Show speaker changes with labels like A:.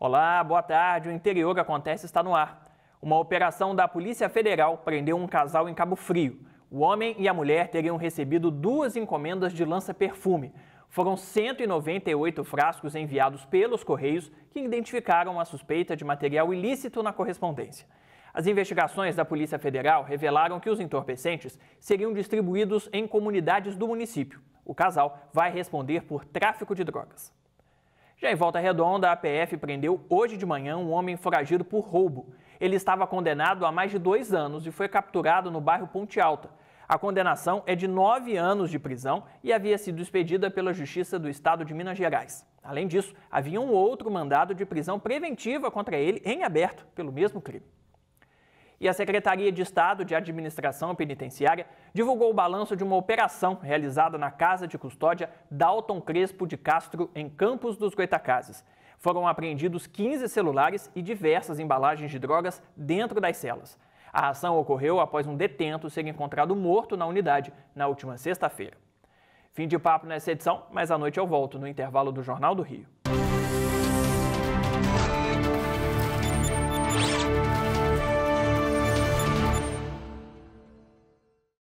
A: Olá, boa tarde. O interior acontece está no ar. Uma operação da Polícia Federal prendeu um casal em Cabo Frio. O homem e a mulher teriam recebido duas encomendas de lança-perfume. Foram 198 frascos enviados pelos Correios que identificaram a suspeita de material ilícito na correspondência. As investigações da Polícia Federal revelaram que os entorpecentes seriam distribuídos em comunidades do município. O casal vai responder por tráfico de drogas. Já em Volta Redonda, a PF prendeu hoje de manhã um homem foragido por roubo. Ele estava condenado a mais de dois anos e foi capturado no bairro Ponte Alta. A condenação é de nove anos de prisão e havia sido expedida pela Justiça do Estado de Minas Gerais. Além disso, havia um outro mandado de prisão preventiva contra ele em aberto pelo mesmo crime e a Secretaria de Estado de Administração Penitenciária divulgou o balanço de uma operação realizada na Casa de Custódia Dalton Crespo de Castro, em Campos dos Goitacazes. Foram apreendidos 15 celulares e diversas embalagens de drogas dentro das celas. A ação ocorreu após um detento ser encontrado morto na unidade na última sexta-feira. Fim de papo nessa edição, mas à noite eu volto no intervalo do Jornal do Rio.